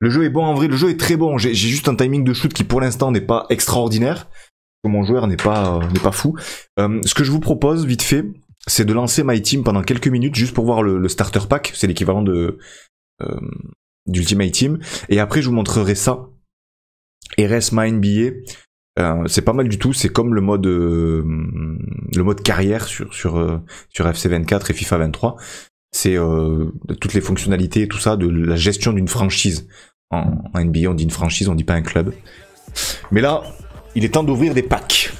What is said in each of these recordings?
Le jeu est bon en vrai, le jeu est très bon. J'ai juste un timing de shoot qui pour l'instant n'est pas extraordinaire. Mon joueur n'est pas, euh, n'est pas fou. Euh, ce que je vous propose, vite fait, c'est de lancer My Team pendant quelques minutes juste pour voir le, starter pack. C'est l'équivalent de euh, d'Ultimate Team. Et après, je vous montrerai ça. RS My NBA. Euh, c'est pas mal du tout. C'est comme le mode le mode carrière sur sur sur FC 24 et FIFA 23 c'est toutes les fonctionnalités, tout ça, de la gestion d'une franchise en, NBA, on dit une franchise, on dit pas un club. Mais là, il est temps d'ouvrir des packs.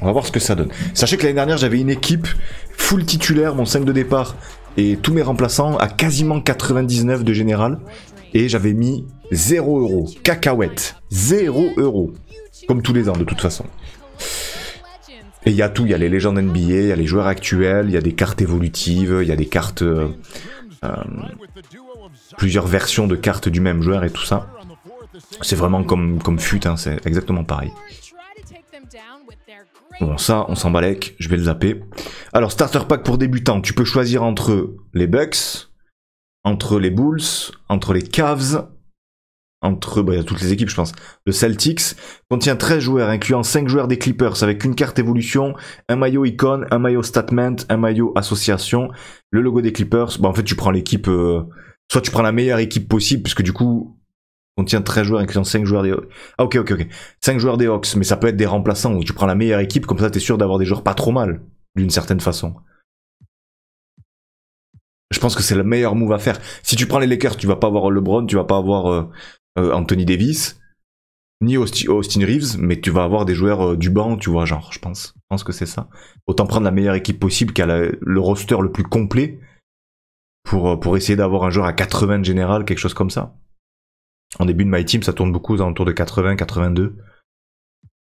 On va voir ce que ça donne. Sachez que l'année dernière, j'avais une équipe full titulaire, mon 5 de départ et tous mes remplaçants à quasiment 99 de général. Et j'avais mis 0 euros. Cacahuète. 0 euros. Comme tous les ans, de toute façon. Et il y a tout. Il y a les légendes NBA, il y a les joueurs actuels, il y a des cartes évolutives, il y a des cartes. Euh, euh, plusieurs versions de cartes du même joueur et tout ça. C'est vraiment comme, comme fut, hein, c'est exactement pareil. Bon, ça, on s'en avec, je vais le zapper. Alors, starter pack pour débutants, tu peux choisir entre les Bucks, entre les Bulls, entre les Cavs, entre bah, toutes les équipes, je pense, le Celtics, contient 13 joueurs, incluant 5 joueurs des Clippers, avec une carte évolution, un maillot icône, un maillot statement, un maillot association, le logo des Clippers. Bah, en fait, tu prends l'équipe. Euh, soit tu prends la meilleure équipe possible, puisque du coup, on tient 13 joueurs incluant 5 joueurs des Hawks. Ah, ok ok ok. 5 joueurs des Hawks, mais ça peut être des remplaçants où tu prends la meilleure équipe, comme ça t'es sûr d'avoir des joueurs pas trop mal, d'une certaine façon. Je pense que c'est le meilleur move à faire. Si tu prends les Lakers, tu vas pas avoir LeBron, tu vas pas avoir euh, euh, Anthony Davis, ni Austin, Reeves, mais tu vas avoir des joueurs euh, du banc, tu vois, genre, je pense. Je pense que c'est ça. Autant prendre la meilleure équipe possible qui a le roster le plus complet pour, euh, pour essayer d'avoir un joueur à 80 général, quelque chose comme ça. En début de My Team, ça tourne beaucoup aux alentours de 80, 82.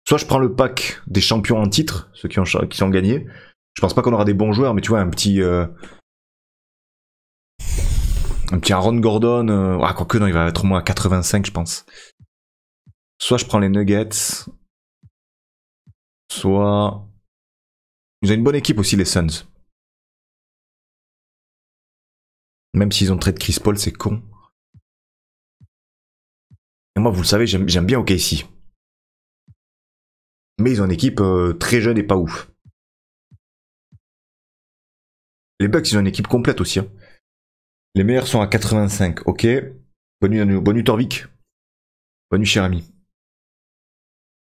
Soit je prends le pack des champions en titre, ceux qui, ont, qui sont gagnés. Je pense pas qu'on aura des bons joueurs, mais tu vois, un petit. Euh, un petit Aaron Gordon. Euh, quoi ah, quoique, non, il va être au moins à 85, je pense. Soit je prends les Nuggets. Soit. Ils ont une bonne équipe aussi, les Suns. Même s'ils ont trait de Chris Paul, c'est con. Et moi, vous le savez, j'aime bien OKC. Mais ils ont une équipe euh, très jeune et pas ouf. Les Bucks, ils ont une équipe complète aussi. Hein. Les meilleurs sont à 85, ok. Bonne nuit, bonne nuit Torvik. Bonne nuit, cher ami.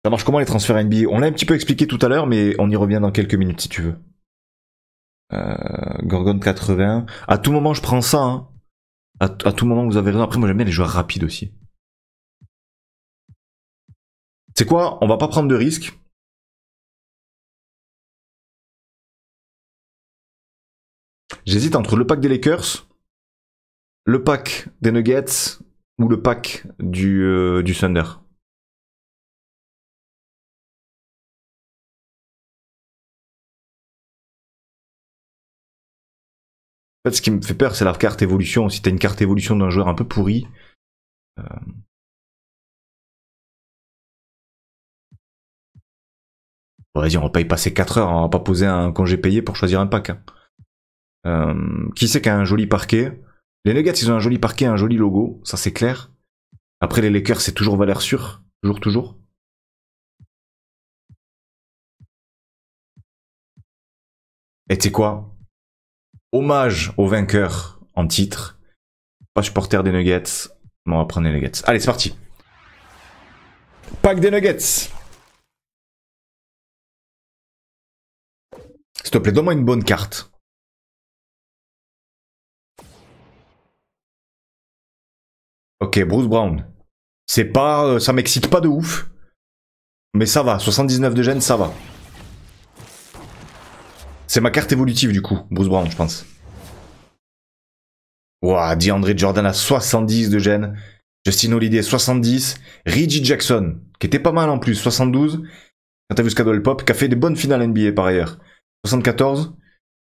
Ça marche comment les transferts NBA On l'a un petit peu expliqué tout à l'heure, mais on y revient dans quelques minutes si tu veux. Euh, Gorgon 80. À tout moment, je prends ça. Hein. À, tout moment, vous avez raison. Après, moi, j'aime bien les joueurs rapides aussi. C'est quoi On va pas prendre de risque J'hésite entre le pack des Lakers, le pack des Nuggets ou le pack du, euh, du Thunder. En fait, ce qui me fait peur, c'est la carte évolution. Si t'as une carte évolution d'un joueur un peu pourri. Euh, Vas-y, on va pas y passer 4 heures, hein. on va pas poser un congé payé pour choisir un pack. Hein. Euh, qui c'est qui a un joli parquet Les Nuggets, ils ont un joli parquet, un joli logo, ça c'est clair. Après, les Lakers, c'est toujours valeur sûre. Toujours, toujours. Et tu quoi Hommage au vainqueur en titre. Pas supporter des Nuggets. On va prendre les Nuggets. Allez, c'est parti. Pack des Nuggets. S'il te plaît, donne-moi une bonne carte. Ok, Bruce Brown. C'est pas. Euh, ça m'excite pas de ouf. Mais ça va, 79 de gêne, ça va. C'est ma carte évolutive du coup, Bruce Brown, je pense. Ouah, DeAndre Jordan à 70 de gêne. Justin Holiday 70. Reggie Jackson, qui était pas mal en plus, 72. Quand t'as vu Pop, qui a fait des bonnes finales NBA par ailleurs. 74.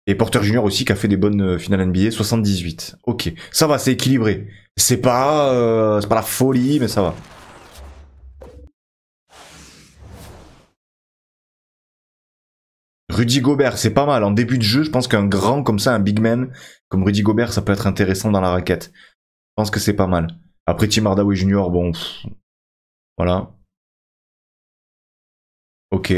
Et Porter Junior aussi, qui a fait des bonnes euh, finales NBA, 78. Ok, ça va, c'est équilibré. C'est pas, euh, c'est pas la folie, mais ça va. Rudy Gobert, c'est pas mal. En début de jeu, je pense qu'un grand comme ça, un big man, comme Rudy Gobert, ça peut être intéressant dans la raquette. Je pense que c'est pas mal. Après Tim Hardaway Junior, bon. voilà. Ok.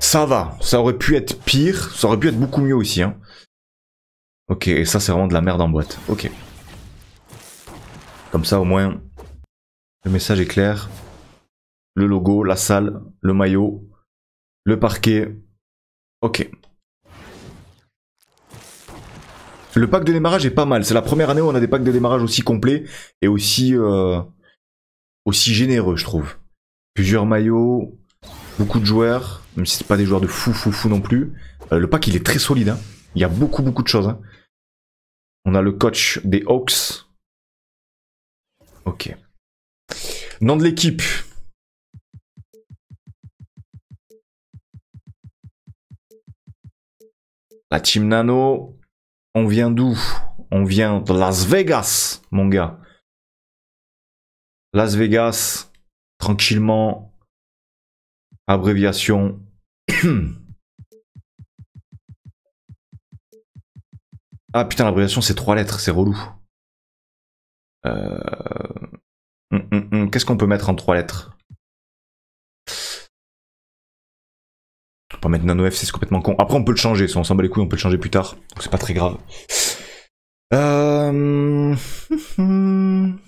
Ça va. Ça aurait pu être pire. Ça aurait pu être beaucoup mieux aussi. Hein. Ok, et ça c'est vraiment de la merde en boîte. Ok. Comme ça au moins, le message est clair. Le logo, la salle, le maillot, le parquet. Ok. Le pack de démarrage est pas mal. C'est la première année où on a des packs de démarrage aussi complets et aussi, euh, aussi généreux, je trouve. Plusieurs maillots, beaucoup de joueurs, même si c'est pas des joueurs de fou fou fou non plus. Euh, le pack il est très solide. Hein. Il y a beaucoup beaucoup de choses. Hein. On a le coach des Hawks. Ok. Nom de l'équipe. La team Nano, on vient d'où On vient de Las Vegas, mon gars. Las Vegas, tranquillement, abréviation. ah putain, l'abréviation c'est trois lettres, c'est relou. Euh... Hum, hum, hum, qu'est-ce qu'on peut mettre en trois lettres Pas mettre Nanof, c'est complètement con. Après, on peut le changer, si on s'en bat les couilles, on peut le changer plus tard. Donc c'est pas très grave. Euh, donne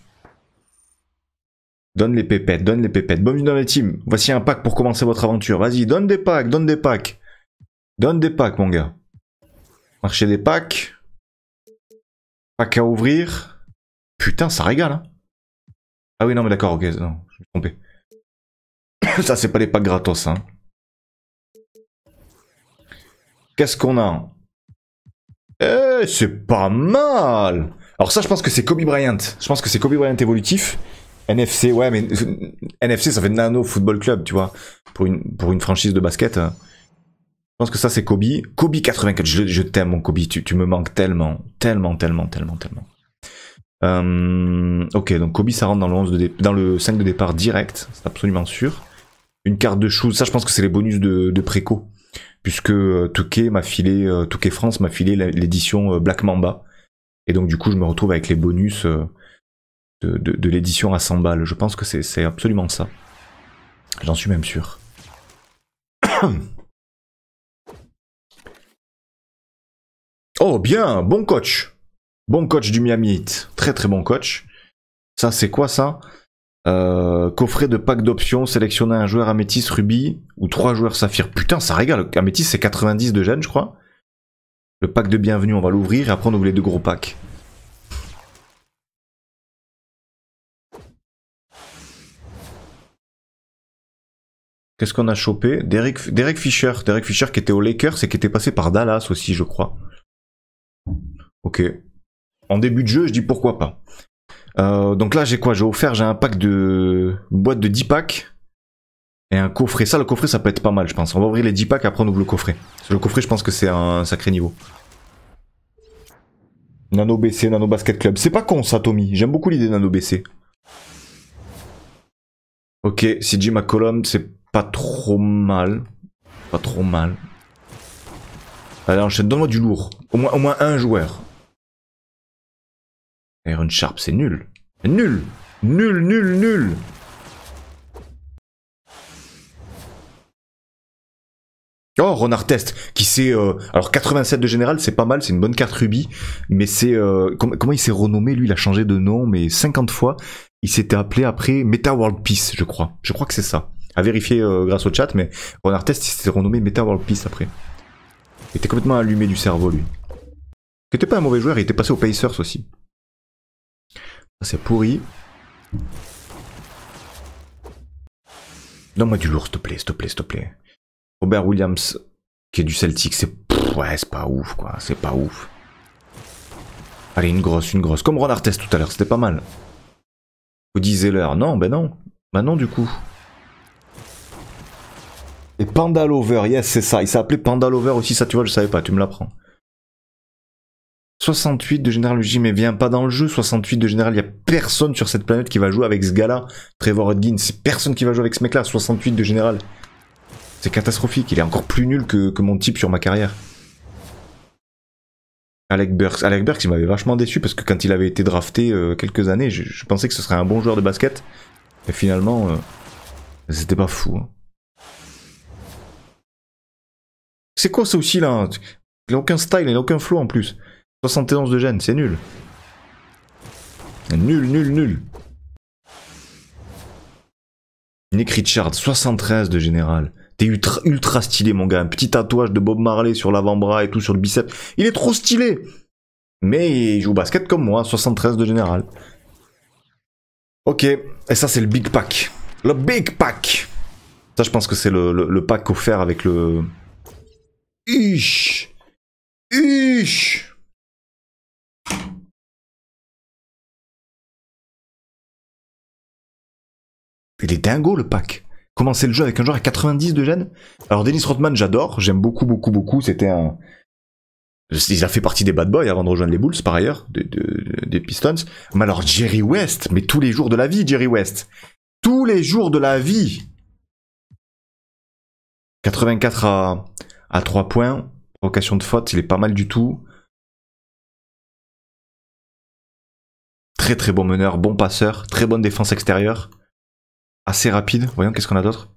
les pépettes, donne les pépettes. vie dans la team. Voici un pack pour commencer votre aventure. Vas-y, donne des packs, donne des packs. Donne des packs, mon gars. Marcher des packs. Pack à ouvrir. Putain, ça régale, hein. Ah oui, non, mais d'accord, ok, non, je me suis trompé. ça, c'est pas les packs gratos, hein. Qu'est-ce qu'on a eh, c'est pas mal Alors ça, je pense que c'est Kobe Bryant. Je pense que c'est Kobe Bryant évolutif. NFC, ouais, mais NFC, ça fait Nano Football Club, tu vois, pour une, pour une franchise de basket. Hein. Je pense que ça, c'est Kobe. Kobe 84, je, je t'aime, mon Kobe, tu, me manques tellement, tellement, tellement, tellement, tellement. Euh, ok, donc Kobe, ça rentre dans le, dans le 5 de départ direct, c'est absolument sûr. Une carte de shoot, ça, je pense que c'est les bonus de préco puisque euh, Touquet m'a filé, euh, Touquet France m'a filé l'édition euh, Black Mamba. Et donc du coup, je me retrouve avec les bonus de, de l'édition à 100 balles. Je pense que c'est absolument ça. J'en suis même sûr. oh bien, bon coach. Bon coach du Miami Heat. Très très bon coach. Ça c'est quoi ça euh, coffret de pack d'options, sélectionner un joueur Métis Ruby ou trois joueurs Saphir. Putain, ça régale. Amethyst c'est 90 de gêne, je crois. Le pack de bienvenue, on va l'ouvrir et après on ouvre les deux gros packs. Qu'est-ce qu'on a chopé Derek, Derek Fisher. Derek Fisher qui était au Lakers et qui était passé par Dallas aussi, je crois. Ok. En début de jeu, je dis pourquoi pas. Euh, donc là, j'ai quoi J'ai offert, j'ai un pack de. boîte de 10 packs. Et un coffret. Ça, le coffret, ça peut être pas mal, je pense. On va ouvrir les 10 packs, après on ouvre le coffret. Le coffret, je pense que c'est un sacré niveau. Nano BC, Nano Basket Club. C'est pas con ça, Tommy. J'aime beaucoup l'idée de Nano BC. Ok, ma McCollum, c'est pas trop mal. Pas trop mal. Allez, enchaîne. Donne-moi du lourd. Au moins, au moins un joueur. Iron Sharp, c'est nul. Nul Nul, nul, nul Oh, Ronard Test, qui s'est... Euh, alors 87 de général, c'est pas mal, c'est une bonne carte Ruby, mais c'est... Euh, comment il s'est renommé, lui Il a changé de nom, mais 50 fois. Il s'était appelé après Meta World Peace, je crois. Je crois que c'est ça. À vérifier euh, grâce au chat, mais Ronard Test, il s'est renommé Meta World Peace après. Il était complètement allumé du cerveau, lui. Il était pas un mauvais joueur, il était passé au Pacers aussi. C'est pourri. Donne-moi du lourd, s'il te plaît, s'il te plaît, s'il te plaît. Robert Williams, qui est du Celtic, c'est... Ouais, c'est pas ouf, quoi. C'est pas ouf. Allez, une grosse, une grosse. Comme Ron Artest tout à l'heure, c'était pas mal. Vous disiez l'heure. Non, ben non. Ben non, du coup. Et Panda yes, c'est ça. Il s'appelait Panda Lover aussi, ça, tu vois, je savais pas. Tu me l'apprends. 68 de général, je dis, mais viens pas dans le jeu. 68 de général, il y a personne sur cette planète qui va jouer avec ce gars-là. Trevor Hodgins, c'est personne qui va jouer avec ce mec-là. 68 de général. C'est catastrophique. Il est encore plus nul que, mon type sur ma carrière. Alec Burks. Alec Burks, il m'avait vachement déçu parce que quand il avait été drafté euh, quelques années, je, pensais que ce serait un bon joueur de basket. Mais finalement, euh, c'était pas fou. Hein. C'est quoi ça aussi là Il n'a aucun style, il n'a aucun flow en plus. 71 de gêne, c'est nul. Nul, nul, nul. Nick Richard, 73 de général. T'es ultra, ultra, stylé, mon gars. Un petit tatouage de Bob Marley sur l'avant-bras et tout, sur le biceps. Il est trop stylé. Mais il joue au basket comme moi, 73 de général. Ok, et ça c'est le Big Pack. Le Big Pack Ça je pense que c'est le, pack offert avec le... Iche. Iche. Il est dingo le pack. Commencer le jeu avec un joueur à 90 de gêne. Alors Dennis Rothman, j'adore, j'aime beaucoup, beaucoup, beaucoup. C'était un. Il a fait partie des Bad Boys avant de rejoindre les Bulls, par ailleurs, des Pistons. Mais alors Jerry West, mais tous les jours de la vie, Jerry West. Tous les jours de la vie. 84 à, à 3 points. Provocation de faute, il est pas mal du tout. Très très bon meneur, bon passeur, très bonne défense extérieure assez rapide. Voyons, qu'est-ce qu'on a d'autre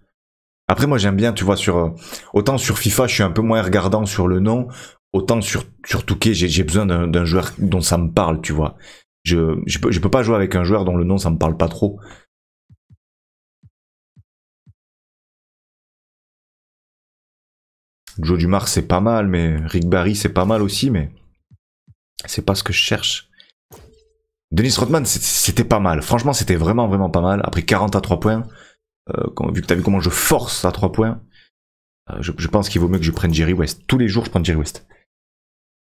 Après, moi, j'aime bien, tu vois, sur euh, autant sur FIFA, je suis un peu moins regardant sur le nom, autant sur, sur Touquet, j'ai besoin d'un joueur dont ça me parle, tu vois. Je, je, peux, pas jouer avec un joueur dont le nom ça me parle pas trop. Joe Dumars, c'est pas mal, mais Rick Barry, c'est pas mal aussi, mais c'est pas ce que je cherche. Dennis Rodman, c'était pas mal. Franchement, c'était vraiment, vraiment pas mal. Après 40 à 3 points, euh, vu que t'as vu comment je force à 3 points, euh, je, pense qu'il vaut mieux que je prenne Jerry West. Tous les jours, je prends Jerry West.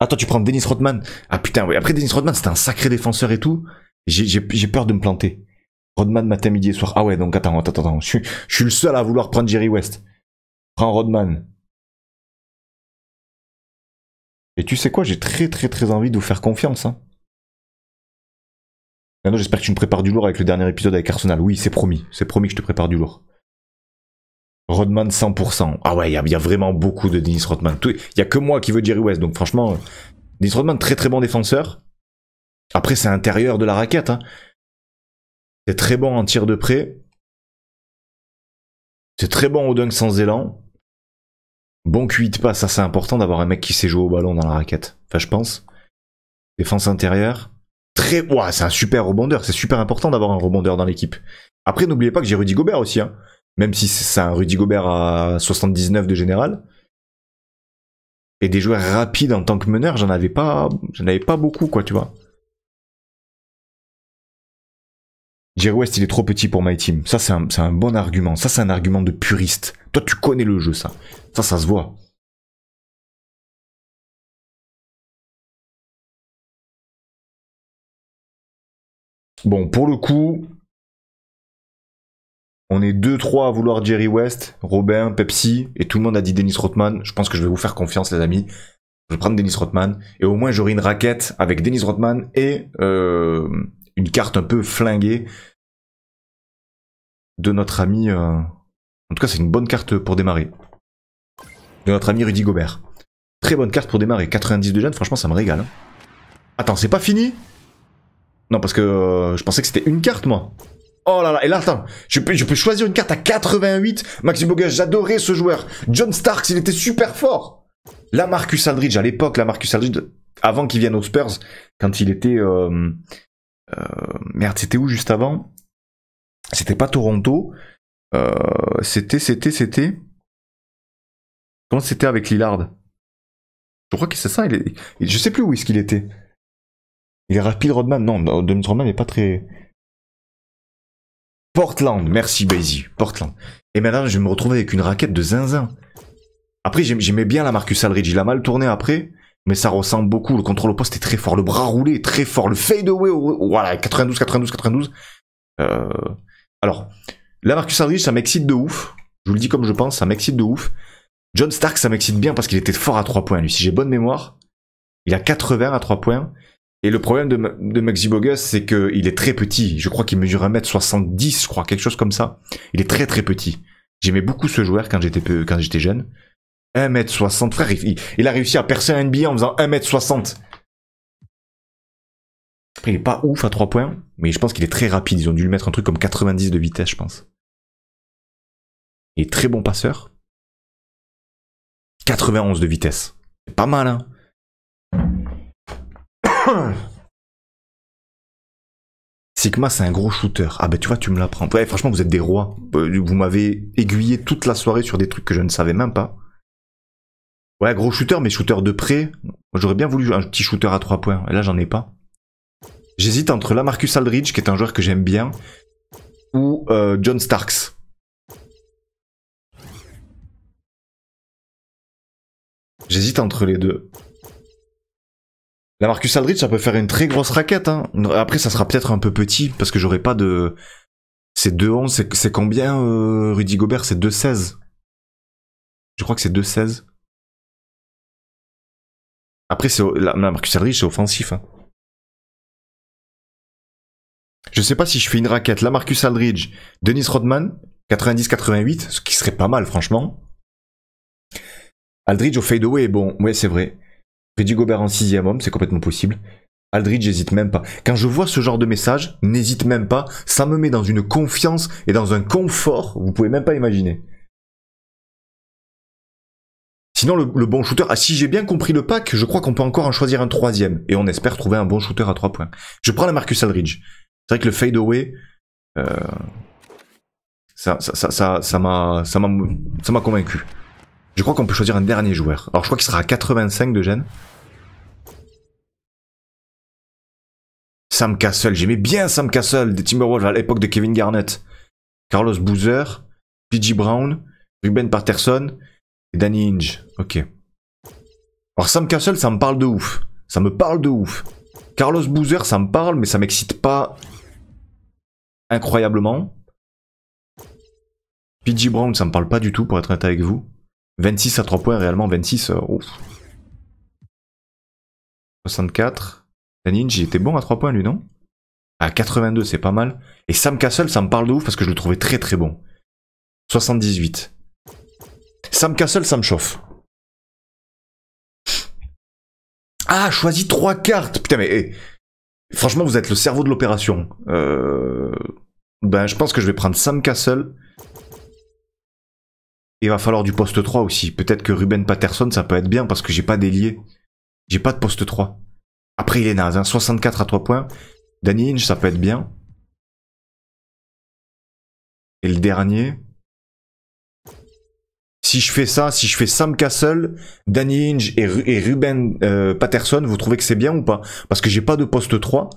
Attends, ah, tu prends Dennis Rodman. Ah putain, oui. Après, Dennis Rodman, c'était un sacré défenseur et tout. J'ai peur de me planter. Rodman, matin, midi et soir. Ah ouais, donc attends, attends, attends. Je suis, je suis le seul à vouloir prendre Jerry West. Prends Rodman. Et tu sais quoi, j'ai très, très, très envie de vous faire confiance. Hein j'espère que tu me prépares du lourd avec le dernier épisode avec Arsenal. Oui, c'est promis. C'est promis que je te prépare du lourd. Rodman 100%. Ah ouais, il y, a vraiment beaucoup de Dennis Rodman. Il y a que moi qui veux Jerry West. Donc franchement, Dennis Rodman, très très bon défenseur. Après, c'est intérieur de la raquette. Hein. C'est très bon en tir de près. C'est très bon au dunk sans élan. Bon cuit de passe, ça c'est important d'avoir un mec qui sait jouer au ballon dans la raquette. Enfin, je pense. Défense intérieure c'est un super rebondeur. C'est super important d'avoir un rebondeur dans l'équipe. Après, n'oubliez pas que j'ai Rudy Gobert aussi, hein. Même si c'est un Rudy Gobert à 79 de général. Et des joueurs rapides en tant que meneur, j'en avais pas, j'en avais pas beaucoup, quoi, tu vois. Jerry West, il est trop petit pour my team. Ça, c'est un, bon argument. Ça, c'est un argument de puriste. Toi, tu connais le jeu, ça. Ça, ça se voit. Bon, pour le coup, on est 2-3 à vouloir Jerry West, Robin, Pepsi, et tout le monde a dit Dennis Rothman. Je pense que je vais vous faire confiance, les amis. Je vais prendre Dennis Rothman, et au moins j'aurai une raquette avec Dennis Rothman et euh, une carte un peu flinguée de notre ami. Euh, en tout cas, c'est une bonne carte pour démarrer. De notre ami Rudy Gobert. Très bonne carte pour démarrer. 90 de jeunes, franchement, ça me régale. Hein. Attends, c'est pas fini non, parce que euh, je pensais que c'était une carte, moi. Oh là là, et là, attends, je peux, choisir une carte à 88. Maxi Boga, j'adorais ce joueur. John Starks, il était super fort. La Marcus Aldridge, à l'époque, la Marcus Aldridge, avant qu'il vienne aux Spurs, quand il était... Euh, euh, merde, c'était où juste avant C'était pas Toronto. c'était, c'était, c'était... Comment c'était avec Lillard Je crois que c'est ça, je sais plus où est-ce qu'il était. Il est rapide, Rodman Non, bah, Dennis Rodman n'est pas très. Portland, merci Bazy, Portland. Et maintenant, je vais me retrouver avec une raquette de zinzin. Après, j'aimais bien la Marcus Aldridge. Il a mal tourné après, mais ça ressemble beaucoup. Le contrôle au poste est très fort. Le bras roulé est très fort. Le fadeaway, voilà, 92, 92, 92. Alors, la Marcus Aldridge, ça m'excite de ouf. Je vous le dis comme je pense, ça m'excite de ouf. John Stark, ça m'excite bien parce qu'il était fort à 3 points. Lui, si j'ai bonne mémoire, il a 80 à 3 points. Et le problème de, de Maxi Bogus, c'est qu'il est très petit. Je crois qu'il mesure 1m70, je crois, quelque chose comme ça. Il est très très petit. J'aimais beaucoup ce joueur quand j'étais quand j'étais jeune. 1m60, frère, il, a réussi à percer un NBA en faisant 1m60. il est pas ouf à 3 points, mais je pense qu'il est très rapide. Ils ont dû lui mettre un truc comme 90 de vitesse, je pense. Il est très bon passeur. 91 de vitesse. C'est pas mal, hein. Sigma, c'est un gros shooter. Ah ben tu vois, tu me l'apprends. Ouais, franchement, vous êtes des rois. Euh, vous m'avez aiguillé toute la soirée sur des trucs que je ne savais même pas. Ouais, gros shooter, mais shooter de près. J'aurais bien voulu un petit shooter à 3 points. Et là, j'en ai pas. J'hésite entre la Marcus Aldridge, qui est un joueur que j'aime bien, ou euh, John Starks. J'hésite entre les deux. La Marcus Aldridge, ça peut faire une très grosse raquette. Hein. Après, ça sera peut-être un peu petit parce que j'aurai pas de. C'est 2-11, c'est combien euh, Rudy Gobert C'est 2-16. Je crois que c'est 2-16. Après, la, Marcus Aldridge, c'est offensif. Hein. Je sais pas si je fais une raquette. La Marcus Aldridge, Dennis Rodman, 90-88, ce qui serait pas mal, franchement. Aldridge au fadeaway, bon, ouais, c'est vrai. Rudy Gobert en sixième homme, c'est complètement possible. Aldridge, j'hésite même pas. Quand je vois ce genre de message, n'hésite même pas, ça me met dans une confiance et dans un confort, vous pouvez même pas imaginer. Sinon, le, bon shooter, ah, si j'ai bien compris le pack, je crois qu'on peut encore en choisir un troisième. Et on espère trouver un bon shooter à trois points. Je prends le Marcus Aldridge. C'est vrai que le fadeaway, euh, ça m'a convaincu. Je crois qu'on peut choisir un dernier joueur. Alors je crois qu'il sera à 85 de gêne. Sam Castle, j'aimais bien Sam Castle des Timberwolves à l'époque de Kevin Garnett. Carlos Boozer, P.J. Brown, Ruben Patterson et Danny Inge. Ok. Alors Sam Castle, ça me parle de ouf. Ça me parle de ouf. Carlos Boozer, ça me parle, mais ça m'excite pas incroyablement. Pidgey Brown, ça me parle pas du tout, pour être honnête avec vous. 26 à 3 points, réellement 26, euh, ouf. 64. Tanin, il était bon à 3 points lui, non À 82, c'est pas mal. Et Sam Castle, ça me parle de ouf parce que je le trouvais très très bon. 78. Sam Castle, ça me chauffe. Ah, choisis 3 cartes Putain, mais eh, franchement, vous êtes le cerveau de l'opération. Euh, ben, je pense que je vais prendre Sam Castle. Il va falloir du poste 3 aussi. Peut-être que Ruben Patterson, ça peut être bien parce que j'ai pas d'ailier. J'ai pas de poste 3. Après, il est naze. Hein. 64 à 3 points. Danny Inge ça peut être bien. Et le dernier. Si je fais ça, si je fais Sam Castle, Danny Hinge et, Ruben euh, Patterson, vous trouvez que c'est bien ou pas Parce que j'ai pas de poste 3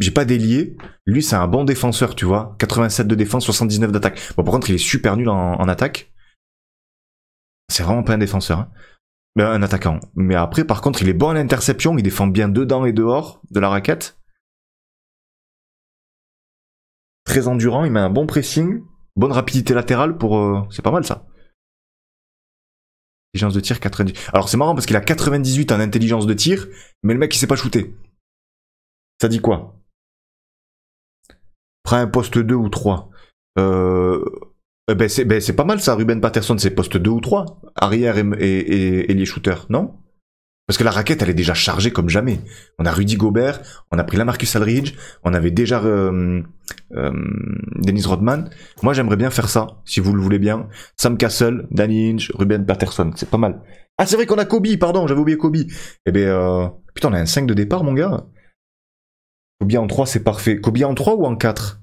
j'ai pas délié. Lui, c'est un bon défenseur, tu vois. 87 de défense, 79 d'attaque. Bon, par contre, il est super nul en, attaque. C'est vraiment pas un défenseur. Hein. Mais un attaquant. Mais après, par contre, il est bon à l'interception. Il défend bien dedans et dehors de la raquette. Très endurant. Il met un bon pressing. Bonne rapidité latérale pour. Euh, c'est pas mal ça. Intelligence de tir 90. Alors c'est marrant parce qu'il a 98 en intelligence de tir, mais le mec il sait pas shooter. Ça dit quoi prends un poste 2 ou 3. Euh, ben c'est ben pas mal ça, Ruben Patterson, c'est poste 2 ou 3, arrière et, et, et, les shooters, non Parce que la raquette, elle est déjà chargée comme jamais. On a Rudy Gobert, on a pris la Marcus Aldridge, on avait déjà euh, euh, Dennis Rodman. Moi, j'aimerais bien faire ça, si vous le voulez bien. Sam Castle, Danny Inge, Ruben Patterson, c'est pas mal. Ah, c'est vrai qu'on a Kobe, pardon, j'avais oublié Kobe. Eh ben, euh, putain, on a un 5 de départ, mon gars. Kobe en 3, c'est parfait. Kobe en 3 ou en 4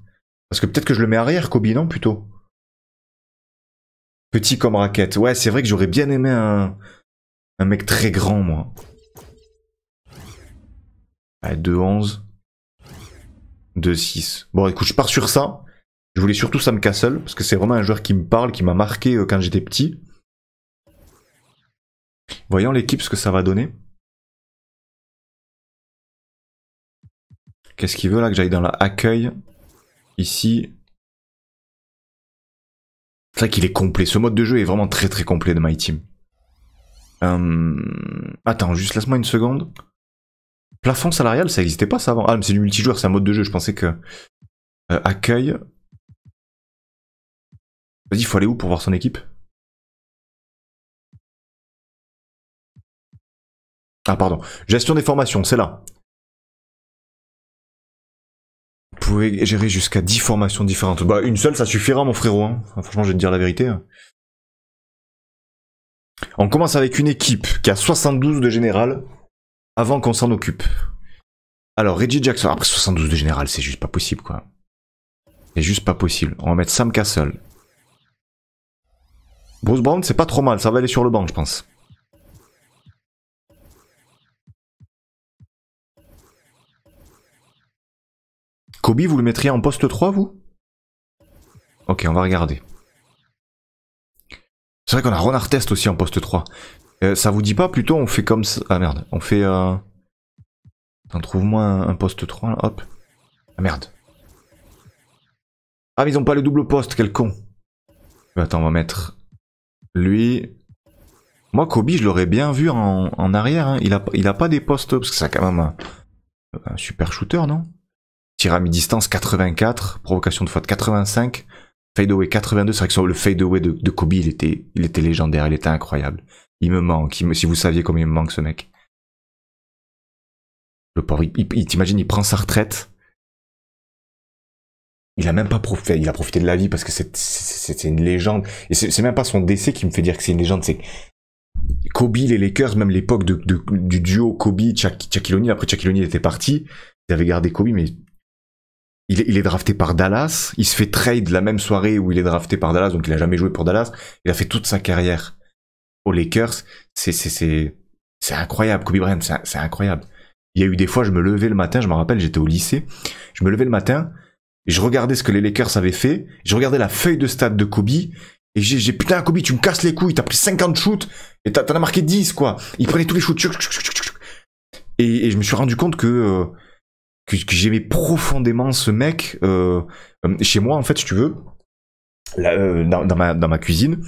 Parce que peut-être que je le mets arrière, Kobe, non, plutôt Petit comme raquette. Ouais, c'est vrai que j'aurais bien aimé un... mec très grand, moi. 2-11. 2-6. Bon, écoute, je pars sur ça. Je voulais surtout ça Sam Castle, parce que c'est vraiment un joueur qui me parle, qui m'a marqué euh, quand j'étais petit. Voyons l'équipe ce que ça va donner. Qu'est-ce qu'il veut là que j'aille dans l'accueil. accueil Ici. C'est vrai qu'il est complet. Ce mode de jeu est vraiment très très complet de My Team. Euh, attends, juste laisse-moi une seconde. Plafond salarial, ça n'existait pas ça avant. Ah, mais c'est du multijoueur, c'est un mode de jeu. Je pensais que. Euh, accueil. Vas-y, il faut aller où pour voir son équipe Ah, pardon. Gestion des formations, c'est là. pouvez gérer jusqu'à 10 formations différentes. Bah, une seule, ça suffira, mon frérot. Hein. franchement, je vais te dire la vérité. Hein. On commence avec une équipe qui a 72 de général avant qu'on s'en occupe. Alors, Reggie Jackson. Après 72 de général, c'est juste pas possible, quoi. C'est juste pas possible. On va mettre Sam Castle. Bruce Brown, c'est pas trop mal. Ça va aller sur le banc, je pense. Kobe, vous le mettriez en poste 3, vous Ok, on va regarder. C'est vrai qu'on a Ron Artest aussi en poste 3. Euh, ça vous dit pas plutôt on fait comme ça Ah merde, on fait... Euh... trouve-moi un, poste 3, hop. Ah merde. Ah ils ont pas le double poste, quel con. Euh, attends, on va mettre... Lui... Moi, Kobe, je l'aurais bien vu en, arrière. Hein. Il, a, il a pas des postes, parce que c'est quand même un super shooter, non tir à mi-distance 84, provocation de faute 85, fadeaway 82. C'est vrai que le fadeaway de, de Kobe, il était, il était légendaire, il était incroyable. Il me manque, si vous saviez combien il me manque ce mec. Le pauvre, il, t'imagines, il prend sa retraite. Il a même pas profité, il a profité de la vie parce que c'est une légende. Et c'est même pas son décès qui me fait dire que c'est une légende, c'est Kobe, les Lakers, même l'époque du duo Kobe, chakiloni après Chakiloni était parti, ils avait gardé Kobe, mais il est, il est, drafté par Dallas, il se fait trade la même soirée où il est drafté par Dallas, donc il a jamais joué pour Dallas, il a fait toute sa carrière aux Lakers, c'est c'est c'est incroyable, Kobe Bryant, c'est incroyable. Il y a eu des fois, je me levais le matin, je me rappelle, j'étais au lycée, je me levais le matin, et je regardais ce que les Lakers avaient fait, je regardais la feuille de stade de Kobe, et j'ai, putain, Kobe, tu me casses les couilles, t'as pris 50 shoots, et t'en as, marqué 10, quoi. Il prenait tous les shoots, et, et je me suis rendu compte que euh, que, j'aimais profondément ce mec. Euh, euh, chez moi, en fait, si tu veux, euh, dans, ma, dans, ma, cuisine,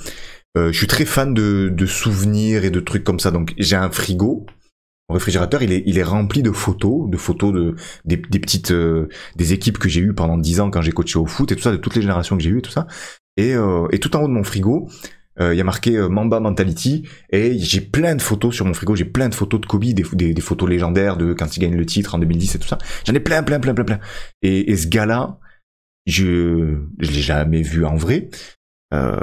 je suis très fan de, souvenirs et de trucs comme ça. Donc, j'ai un frigo. Mon réfrigérateur, il est, il est rempli de photos, de photos de des, petites des équipes que j'ai eues pendant dix ans quand j'ai coaché au foot et tout ça, de toutes les générations que j'ai eues et tout ça. Et, et tout en haut de mon frigo, euh, il y a marqué euh, Mamba Mentality et j'ai plein de photos sur mon frigo, j'ai plein de photos de Kobe, des, des, photos légendaires de quand il gagne le titre en 2010 et tout ça. J'en ai plein, plein, plein, plein, plein. Et, ce gars-là, je, je l'ai jamais vu en vrai. Euh,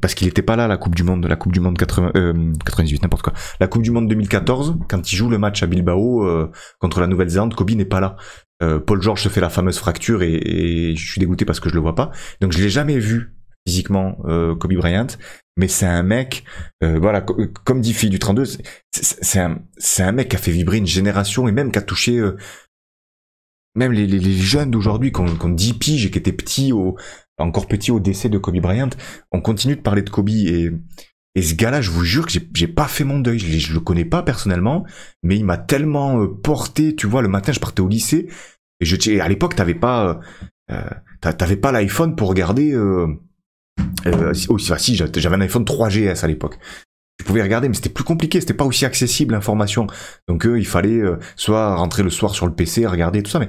parce qu'il n'était pas là la Coupe du Monde, la Coupe du Monde 98, euh, n'importe quoi. La Coupe du Monde 2014, quand il joue le match à Bilbao contre la Nouvelle-Zélande, Kobe n'est pas là. Paul George se fait la fameuse fracture et, et, je suis dégoûté parce que je le vois pas. Donc je l'ai jamais vu physiquement euh, Kobe Bryant, mais c'est un mec, euh, voilà, comme dit Fille du 32, c'est un, un, mec qui a fait vibrer une génération et même qui a touché euh, même les, les, jeunes d'aujourd'hui qu'on ont, piges et qui étaient petits, au, encore petits au décès de Kobe Bryant. On continue de parler de Kobe et, et ce gars-là, je vous jure que j'ai pas fait mon deuil. Je, le connais pas personnellement, mais il m'a tellement porté. Tu vois, le matin, je partais au lycée et je à l'époque, t'avais pas, t'avais pas l'iPhone pour regarder euh, si, oh, j'avais un iPhone 3GS à l'époque. je pouvais regarder, mais c'était plus compliqué, c'était pas aussi accessible l'information. Donc euh, il fallait euh, soit rentrer le soir sur le PC, regarder tout ça, mais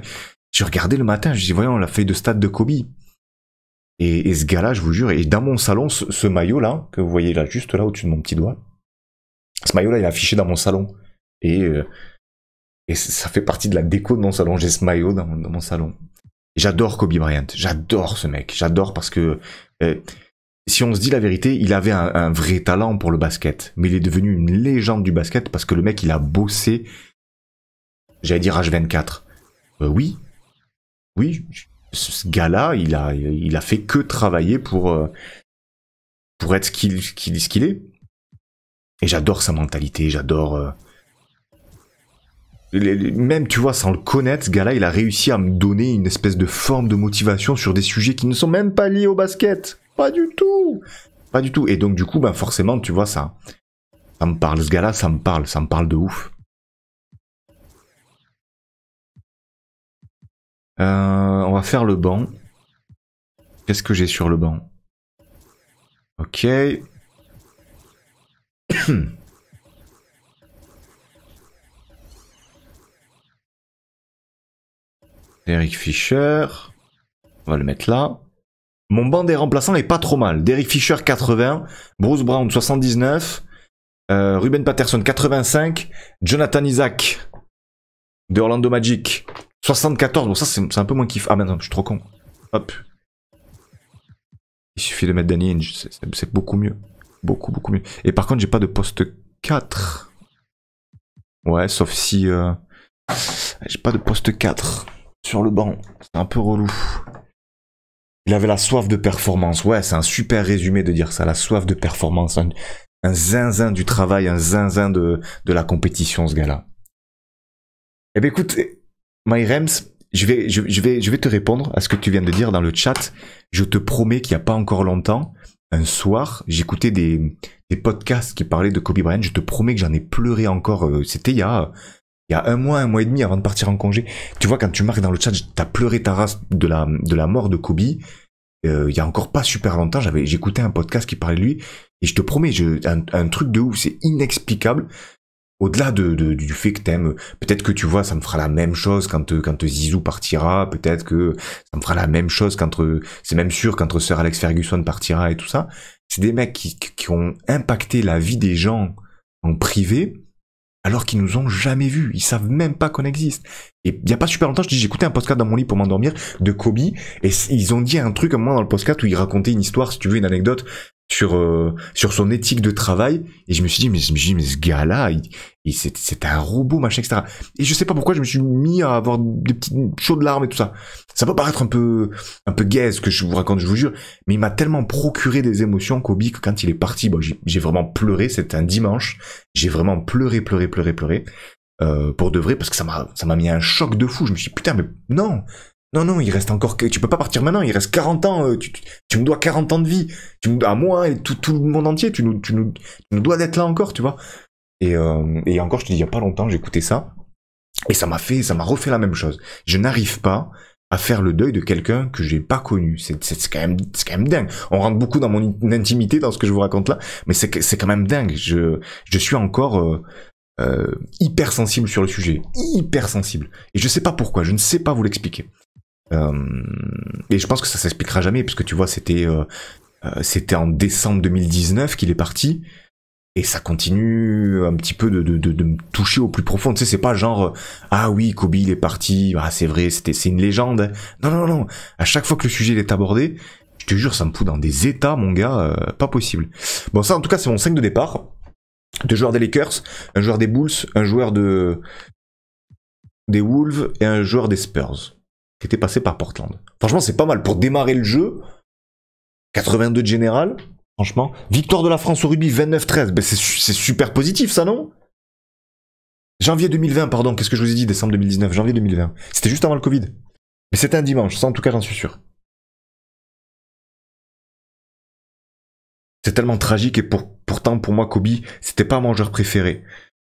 j'ai regardé le matin, je dis voyons la feuille de stade de Kobe. Et, ce gars-là, je vous jure, et dans mon salon, ce, maillot-là, que vous voyez là, juste là au-dessus de mon petit doigt, ce maillot-là, il est affiché dans mon salon. Et, et ça fait partie de la déco de mon salon, j'ai ce maillot dans, dans mon salon. J'adore Kobe Bryant, j'adore ce mec, j'adore parce que euh, si on se dit la vérité, il avait un, vrai talent pour le basket, mais il est devenu une légende du basket parce que le mec, il a bossé, j'allais dire H24. Euh, oui, oui, ce gars-là, il a, il a fait que travailler pour, euh, pour être ce qu'il est. Et j'adore sa mentalité, j'adore euh, même tu vois sans le connaître ce gars-là il a réussi à me donner une espèce de forme de motivation sur des sujets qui ne sont même pas liés au basket pas du tout pas du tout et donc du coup ben forcément tu vois ça ça me parle ce gars-là ça me parle ça me parle de ouf euh, on va faire le banc qu'est-ce que j'ai sur le banc ok Derek Fisher. On va le mettre là. Mon banc des remplaçants n'est pas trop mal. Derek Fisher 80, Bruce Brown 79, euh, Ruben Patterson 85, Jonathan Isaac de Orlando Magic 74. Bon ça c'est un peu moins kiff. Ah maintenant je suis trop con. Hop. Il suffit de mettre Danny Inge, c'est beaucoup mieux. Beaucoup beaucoup mieux. Et par contre j'ai pas de poste 4. Ouais, sauf si... Euh, j'ai pas de poste 4 sur le banc. C'est un peu relou. Il avait la soif de performance. Ouais, c'est un super résumé de dire ça, la soif de performance. Un, zinzin du travail, un zinzin de, de la compétition, ce gars-là. Eh bien écoute, MyRems, je vais, je, vais, je vais te répondre à ce que tu viens de dire dans le chat. Je te promets qu'il n'y a pas encore longtemps, un soir, j'écoutais des, des podcasts qui parlaient de Kobe Bryant. Je te promets que j'en ai pleuré encore. Euh, c'était il y a il y a un mois, un mois et demi avant de partir en congé. Tu vois, quand tu marques dans le chat, t'as pleuré ta race de la, de la mort de Kobe. Euh, il y a encore pas super longtemps, j'avais, j'écoutais un podcast qui parlait de lui. Et je te promets, je, un, truc de ouf, c'est inexplicable. Au-delà de, du fait que t'aimes, peut-être que tu vois, ça me fera la même chose quand quand Zizou partira, peut-être que ça me fera la même chose quand c'est même sûr quand Sir Alex Ferguson partira et tout ça. C'est des mecs qui, qui ont impacté la vie des gens en privé, alors qu'ils nous ont jamais vus. Ils savent même pas qu'on existe. Et il y a pas super longtemps, je dis, j'écoutais un podcast dans mon lit pour m'endormir de Kobe, et ils ont dit un truc à un dans le podcast où ils racontaient une histoire, si tu veux, une anecdote, sur euh, sur son éthique de travail et je me suis dit mais je me suis mais ce gars là il, c'est un robot machin etc et je sais pas pourquoi je me suis mis à avoir des petites chaudes larmes et tout ça ça peut paraître un peu un peu gay que je vous raconte je vous jure mais il m'a tellement procuré des émotions Kobe que quand il est parti bon j'ai vraiment pleuré c'était un dimanche j'ai vraiment pleuré pleuré pleuré pleuré euh, pour de vrai parce que ça m'a ça m'a mis un choc de fou je me suis dit putain mais non non, non, il reste encore Tu peux pas partir maintenant, il reste 40 ans. Euh, tu, me dois 40 ans de vie. Tu me à moi et tout, tout le monde entier. Tu nous, dois d'être là encore, tu vois. Euh, et, encore, je te dis, il y a pas longtemps, j'écoutais ça. Et ça m'a fait, ça m'a refait la même chose. Je n'arrive pas à faire le deuil de quelqu'un que j'ai pas connu. C'est quand même, c'est quand même dingue. On rentre beaucoup dans mon intimité, dans ce que je vous raconte là, mais c'est quand même dingue. Je, je suis encore euh, hyper sensible sur le sujet, hyper sensible. Et je sais pas pourquoi. Je ne sais pas vous l'expliquer. Euh, et je pense que ça s'expliquera jamais, puisque tu vois, c'était euh, euh, c'était en décembre 2019 qu'il est parti. Et ça continue un petit peu de, de, de, me toucher au plus profond. Tu sais, c'est pas genre ah oui Kobe il est parti, ah c'est vrai, c'était c'est une légende. Non non non, à chaque fois que le sujet est abordé, je te jure ça me fout dans des états mon gars, pas possible. Bon ça en tout cas c'est mon 5 de départ. de joueurs des Lakers, un joueur des Bulls, un joueur de des Wolves et un joueur des Spurs qui était passé par Portland. Franchement, c'est pas mal pour démarrer le jeu. 82 de général, franchement. Victoire de la France au rugby 29-13. Ben, c'est super positif, ça, non Janvier 2020, pardon, qu'est-ce que je vous ai dit Décembre 2019, janvier 2020. C'était juste avant le Covid. Mais c'était un dimanche, ça en tout cas, j'en suis sûr. C'est tellement tragique et pourtant, pour moi, Kobe, c'était pas mon joueur préféré.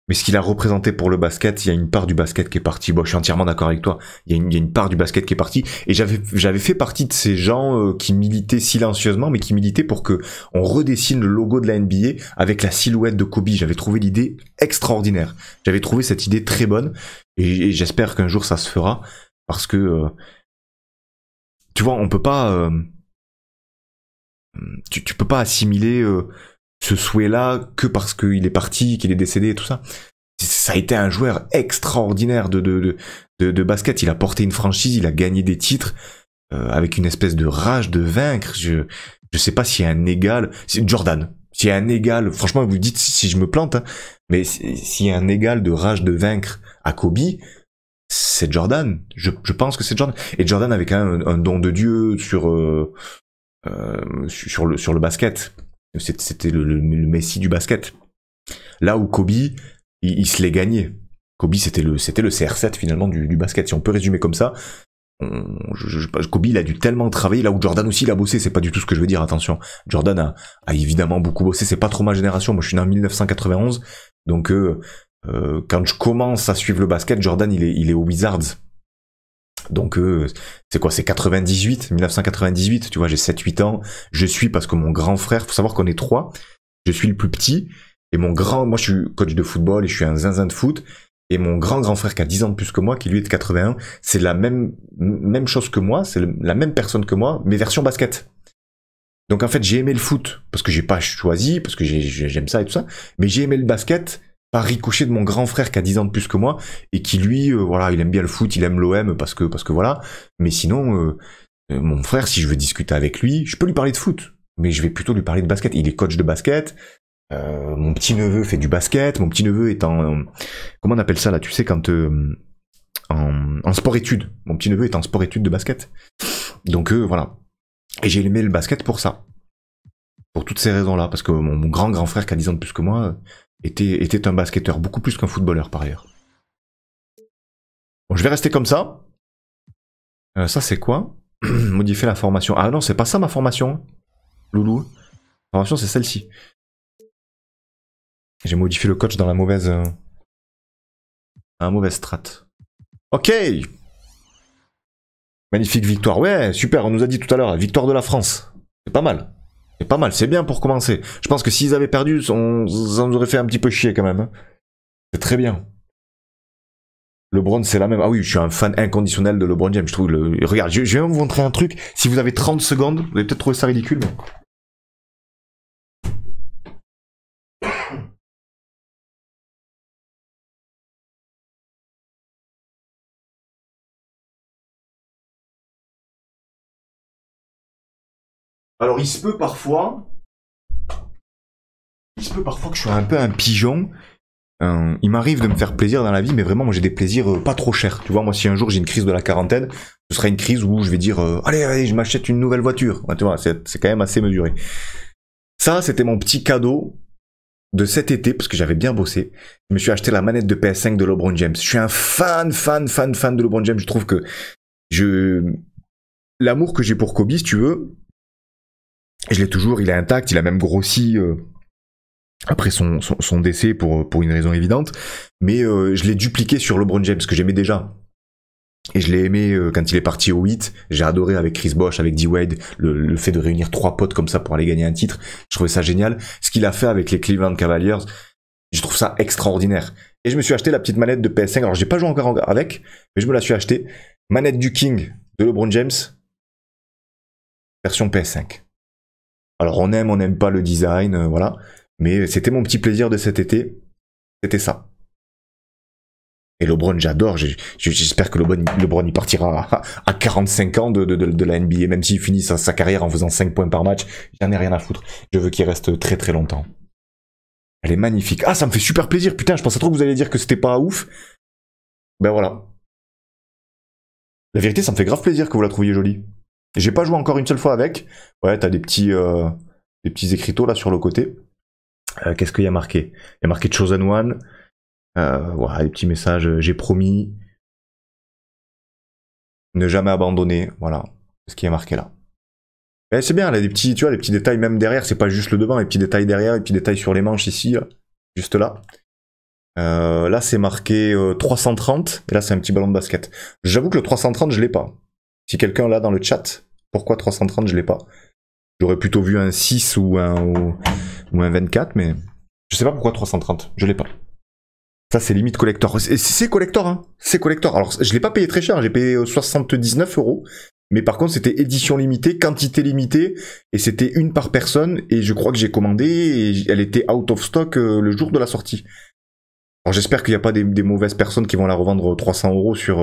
Mais ce qu'il a représenté pour le basket, il y a une part du basket qui est partie. Bon, je suis entièrement d'accord avec toi. Il y, a une, y, a une, part du basket qui est partie. Et j'avais, j'avais fait partie de ces gens euh, qui militaient silencieusement, mais qui militaient pour que on redessine le logo de la NBA avec la silhouette de Kobe. J'avais trouvé l'idée extraordinaire. J'avais trouvé cette idée très bonne. Et, j'espère qu'un jour ça se fera. Parce que, euh, tu vois, on peut pas, euh, tu, tu, peux pas assimiler, ce souhait-là que parce qu'il est parti, qu'il est décédé et tout ça. Ça a été un joueur extraordinaire de, de, de, de, basket. Il a porté une franchise, il a gagné des titres euh, avec une espèce de rage de vaincre. Je je sais pas s'il y a un égal. c'est Jordan, s'il y a un égal, franchement, vous dites si je me plante, hein, mais s'il y a un égal de rage de vaincre à Kobe, c'est Jordan. Je, je, pense que c'est Jordan. Et Jordan avait un, don de Dieu euh, euh, sur, sur, le, sur le basket. C'était le, le, Messi du basket. Là où Kobe, il, se l'est gagné. Kobe, c'était le, c'était le CR7 finalement du, basket. Si on peut résumer comme ça, je, Kobe, il a dû tellement travailler. Là où Jordan aussi, il a bossé. C'est pas du tout ce que je veux dire, attention. Jordan a, évidemment beaucoup bossé. C'est pas trop ma génération. Moi, je suis né en 1991. Donc, euh, euh, quand je commence à suivre le basket, Jordan, il est, il est aux Wizards. Donc euh, c'est quoi C'est 98, 1998, tu vois, j'ai 7-8 ans, je suis parce que mon grand frère, faut savoir qu'on est trois, je suis le plus petit, et mon grand, moi je suis coach de football et je suis un zinzin de foot, et mon grand grand frère qui a 10 ans de plus que moi, qui lui est de 81, c'est la même, même chose que moi, c'est la même personne que moi, mais version basket. Donc en fait j'ai aimé le foot, parce que j'ai pas choisi, parce que j'aime ça et tout ça, mais j'ai aimé le basket par de mon grand frère qui a 10 ans de plus que moi et qui lui euh, voilà il aime bien le foot il aime l'OM parce que parce que voilà mais sinon euh, euh, mon frère si je veux discuter avec lui je peux lui parler de foot mais je vais plutôt lui parler de basket il est coach de basket mon petit neveu fait du basket mon petit neveu est en comment on appelle ça là tu sais quand en, sport études mon petit neveu est en sport études de basket donc voilà et j'ai aimé le basket pour ça pour toutes ces raisons là parce que mon, mon grand grand frère qui a 10 ans de plus que moi était, un basketteur, beaucoup plus qu'un footballeur par ailleurs. Bon, je vais rester comme ça. Euh, ça, c'est quoi Modifier la formation. Ah non, c'est pas ça ma formation, Loulou. La formation, c'est celle-ci. J'ai modifié le coach dans la mauvaise. Euh, la mauvaise strat. Ok Magnifique victoire. Ouais, super, on nous a dit tout à l'heure, victoire de la France. C'est pas mal pas mal, c'est bien pour commencer. Je pense que s'ils avaient perdu, on, ça nous aurait fait un petit peu chier quand même. Hein. C'est très bien. Le bronze c'est la même. Ah oui, je suis un fan inconditionnel de LeBron James. Je trouve le... Regarde, je, je vais vous montrer un truc. Si vous avez 30 secondes, vous allez peut-être trouver ça ridicule. Mais... Alors il se peut parfois, il se peut parfois que je sois un peu un pigeon. Euh, il m'arrive de me faire plaisir dans la vie, mais vraiment, moi j'ai des plaisirs euh, pas trop chers. Tu vois, moi si un jour j'ai une crise de la quarantaine, ce sera une crise où je vais dire euh, allez, allez, je m'achète une nouvelle voiture. tu vois, c'est quand même assez mesuré. Ça, c'était mon petit cadeau de cet été, parce que j'avais bien bossé, je me suis acheté la manette de PS5 de LeBron James. Je suis un fan, fan, fan, fan de LeBron James. Je trouve que je, l'amour que j'ai pour Kobe, si tu veux, je l'ai toujours, il est intact, il a même grossi euh, après son, décès pour, pour une raison évidente. Mais euh, je l'ai dupliqué sur LeBron James, que j'aimais déjà. Et je l'ai aimé euh, quand il est parti au 8. J'ai adoré avec Chris Bosch, avec D-Wade, le, fait de réunir trois potes comme ça pour aller gagner un titre. Je trouvais ça génial. Ce qu'il a fait avec les Cleveland Cavaliers, je trouve ça extraordinaire. Et je me suis acheté la petite manette de PS5. Alors j'ai pas joué encore avec, mais je me la suis achetée. Manette du King de LeBron James, version PS5. Alors on aime, on n'aime pas le design, euh, voilà. Mais c'était mon petit plaisir de cet été. C'était ça. Et LeBron, j'adore. J'espère que LeBron, il partira à, 45 ans de, la NBA, même s'il finit sa, carrière en faisant 5 points par match. J'en ai rien à foutre. Je veux qu'il reste très très longtemps. Elle est magnifique. Ah, ça me fait super plaisir. Putain, je pensais trop que vous alliez dire que c'était pas ouf. Ben voilà. La vérité, ça me fait grave plaisir que vous la trouviez jolie. J'ai pas joué encore une seule fois avec. Ouais, t'as des petits, euh, des petits écriteaux là sur le côté. Euh, qu'est-ce qu'il y a marqué Il y a marqué Chosen One. Euh, voilà, les petits messages. J'ai promis. Ne jamais abandonner. Voilà. Ce qui est marqué là. Eh, c'est bien, là, des petits, tu vois, les petits détails même derrière. C'est pas juste le devant, les petits détails derrière, les petits détails sur les manches ici, juste là. là, c'est marqué 330. Et là, c'est un petit ballon de basket. J'avoue que le 330, je l'ai pas. Si quelqu'un l'a dans le chat, pourquoi 330 je l'ai pas J'aurais plutôt vu un 6 ou un, 24, mais je sais pas pourquoi 330, je l'ai pas. Ça, c'est limite collector. C'est collector, hein. C'est collector. Alors, je l'ai pas payé très cher, j'ai payé 79 euh, euros. Mais par contre, c'était édition limitée, quantité limitée, et c'était une par personne, et je crois que j'ai commandé, et elle était out of stock euh, le jour de la sortie. Alors j'espère qu'il n'y a pas des, mauvaises personnes qui vont la revendre 300 euh, euros sur,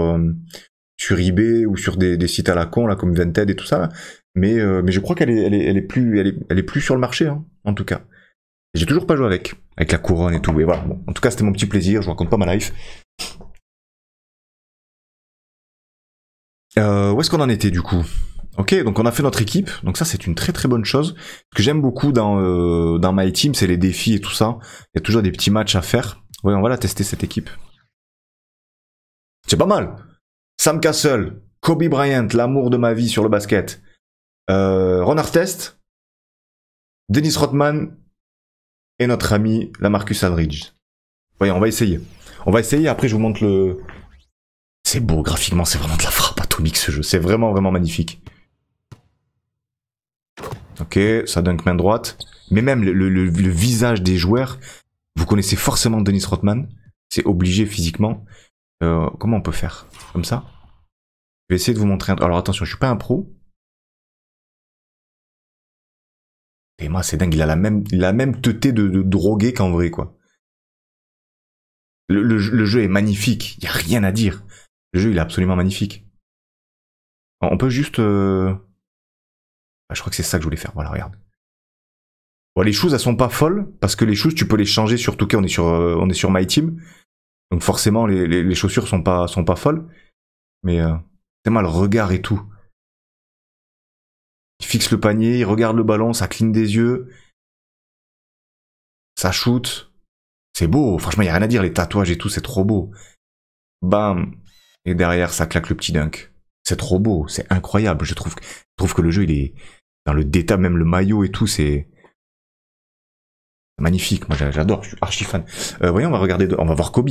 sur eBay ou sur des, sites à la con là comme Vented et tout ça. Mais euh, mais je crois qu'elle est, elle est, plus elle est, plus sur le marché hein, en tout cas. J'ai toujours pas joué avec avec la couronne et tout. mais voilà. Bon, en tout cas, c'était mon petit plaisir. Je raconte pas ma life. Euh, où est-ce qu'on en était du coup Ok, donc on a fait notre équipe, donc ça c'est une très très bonne chose. Ce que j'aime beaucoup dans, euh, dans My Team, c'est les défis et tout ça. Il y a toujours des petits matchs à faire. Ouais, on va la tester cette équipe. C'est pas mal Sam Castle, Kobe Bryant, l'amour de ma vie sur le basket, euh, Ron Artest, Dennis Rothman et notre ami Marcus Aldridge. Voyez, on va essayer. On va essayer, après je vous montre le... C'est beau, graphiquement, c'est vraiment de la frappe atomique ce jeu, c'est vraiment vraiment magnifique. Ok, ça dunk main droite. Mais même le, visage des joueurs, vous connaissez forcément Dennis Rothman, c'est obligé physiquement. Euh, comment on peut faire Comme ça Je vais essayer de vous montrer un... Alors attention, je suis pas un pro. Et moi, c'est dingue, il a la même, la même teuté de, droguer drogué qu'en vrai, quoi. Le, jeu est magnifique, il n'y a rien à dire. Le jeu, il est absolument magnifique. On peut juste... Euh, ah, je crois que c'est ça que je voulais faire, voilà, regarde. Bon, les choses, elles sont pas folles, parce que les choses, tu peux les changer sur quand on est sur, euh, on est sur My Team. Donc forcément, les, chaussures sont pas, sont pas folles. Mais euh, c'est mal le regard et tout. Il fixe le panier, il regarde le ballon, ça cligne des yeux. Ça shoot. C'est beau. Franchement, il a rien à dire. Les tatouages et tout, c'est trop beau. Bam. Et derrière, ça claque le petit dunk. C'est trop beau. C'est incroyable. Je trouve, que, trouve que le jeu, il est dans le détail, même le maillot et tout, c'est magnifique. Moi, j'adore. Je suis archi fan. Euh, voyons, on va regarder. On va voir Kobe.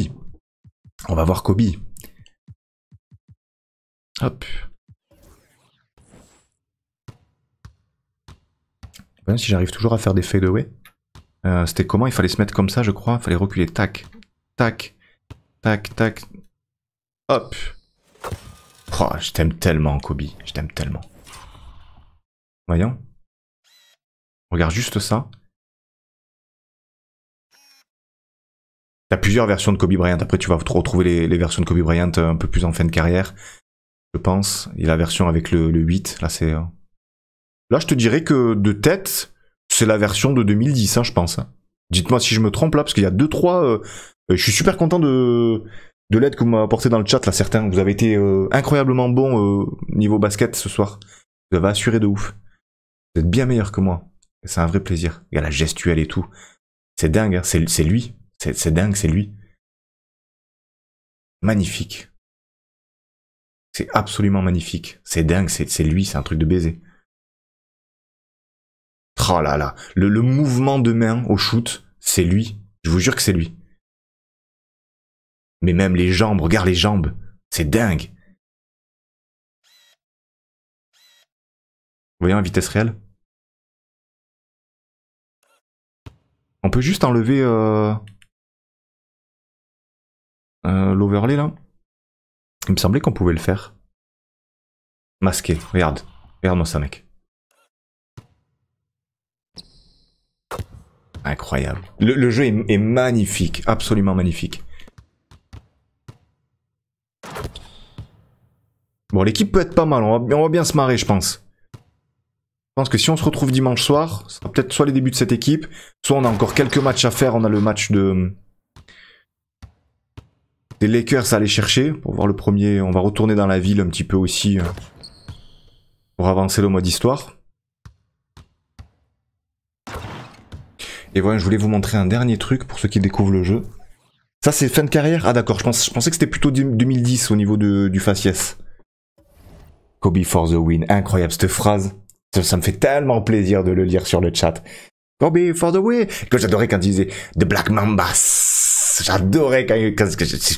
On va voir Kobe. Hop. pas si j'arrive toujours à faire des fadeaways. Euh, c'était comment Il fallait se mettre comme ça, je crois. Il fallait reculer. Tac, tac, tac, tac. Hop. Oh, je t'aime tellement, Kobe. Je t'aime tellement. Voyons. Regarde juste ça. T'as plusieurs versions de Kobe Bryant. Après, tu vas retrouver les, versions de Kobe Bryant euh, un peu plus en fin de carrière, je pense. Et la version avec le, 8, là, c'est. Euh. Là, je te dirais que de tête, c'est la version de 2010, hein, je pense. Dites-moi si je me trompe là, parce qu'il y a deux, trois. Euh, je suis super content de, de l'aide que vous m'avez apporté dans le chat là, certains. Vous avez été incroyablement bon niveau basket ce soir. Vous avez assuré de ouf. Vous êtes bien meilleur que moi. C'est un vrai plaisir. Il y a la gestuelle et tout. C'est dingue, hein. c'est lui. C'est dingue, c'est lui. Magnifique. C'est absolument magnifique. C'est dingue, c'est lui, c'est un truc de baiser. Oh là là, le, mouvement de main au shoot, c'est lui. Je vous jure que c'est lui. Mais même les jambes, regarde les jambes, c'est dingue. Voyons la vitesse réelle On peut juste enlever... Euh, euh, l'overlay là Il me semblait qu'on pouvait le faire. Masqué, regarde. Regarde-moi ça, mec. Incroyable. Le, jeu est, magnifique, absolument magnifique. Bon, l'équipe peut être pas mal, on va, bien se marrer, je pense. Je pense que si on se retrouve dimanche soir, ça sera peut-être soit les débuts de cette équipe, soit on a encore quelques matchs à faire, on a le match de des Lakers à aller chercher pour voir le premier. On va retourner dans la ville un petit peu aussi euh, pour avancer le mode histoire. Et voilà, je voulais vous montrer un dernier truc pour ceux qui découvrent le jeu. Ça, c'est fin de carrière Ah d'accord, je, pensais que c'était plutôt 2010 au niveau du faciès. Kobe for the win. Incroyable cette phrase. Ça, me fait tellement plaisir de le lire sur le chat. Kobe for the win. Que j'adorais quand il disait The Black Mambas. J'adorais quand,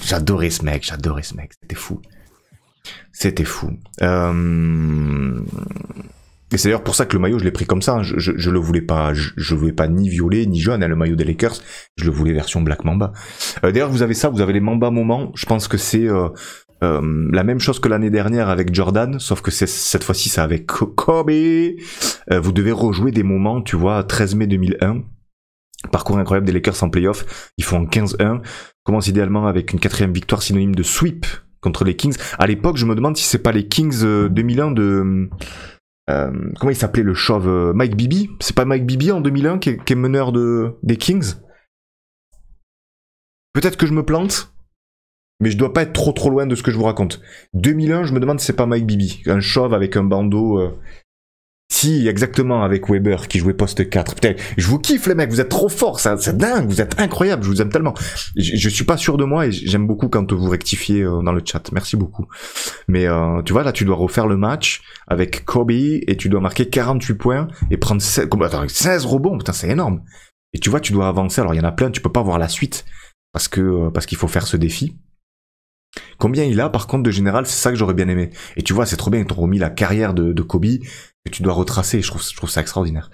j'adorais ce mec, j'adorais ce mec, c'était fou. C'était fou. Euh, et c'est d'ailleurs pour ça que le maillot, je l'ai pris comme ça. Hein. Je, ne le voulais pas, je, voulais pas ni violet ni jaune. Hein, le maillot des Lakers, je le voulais version Black Mamba. Euh, d'ailleurs, vous avez ça, vous avez les Mamba moments. Je pense que c'est euh, la même chose que l'année dernière avec Jordan, sauf que c'est cette fois-ci, c'est avec Kobe. vous devez rejouer des moments, tu vois, 13 mai 2001. Parcours incroyable des Lakers en playoff. Ils font 15-1. Commence idéalement avec une quatrième victoire synonyme de sweep contre les Kings. À l'époque, je me demande si c'est pas les Kings 2001 euh, de. Euh, comment il s'appelait le chauve euh, Mike Bibi C'est pas Mike Bibi en 2001 qui est, meneur de, des Kings Peut-être que je me plante, mais je dois pas être trop trop loin de ce que je vous raconte. 2001, je me demande si c'est pas Mike Bibi, un chauve avec un bandeau si, exactement, avec Weber qui jouait poste 4. Putain, je vous kiffe les mecs, vous êtes trop forts, c'est dingue, vous êtes incroyables, je vous aime tellement. Je, suis pas sûr de moi et j'aime beaucoup quand vous rectifiez euh, dans le chat, merci beaucoup. Mais euh, tu vois, là tu dois refaire le match avec Kobe et tu dois marquer 48 points et prendre 16, 16 rebonds, putain c'est énorme. Et tu vois, tu dois avancer, alors il y en a plein, tu peux pas voir la suite parce que euh, parce qu'il faut faire ce défi. Combien il a par contre de général, c'est ça que j'aurais bien aimé. Et tu vois, c'est trop bien, ils t'ont remis la carrière de, de Kobe que tu dois retracer, je trouve, je trouve ça extraordinaire.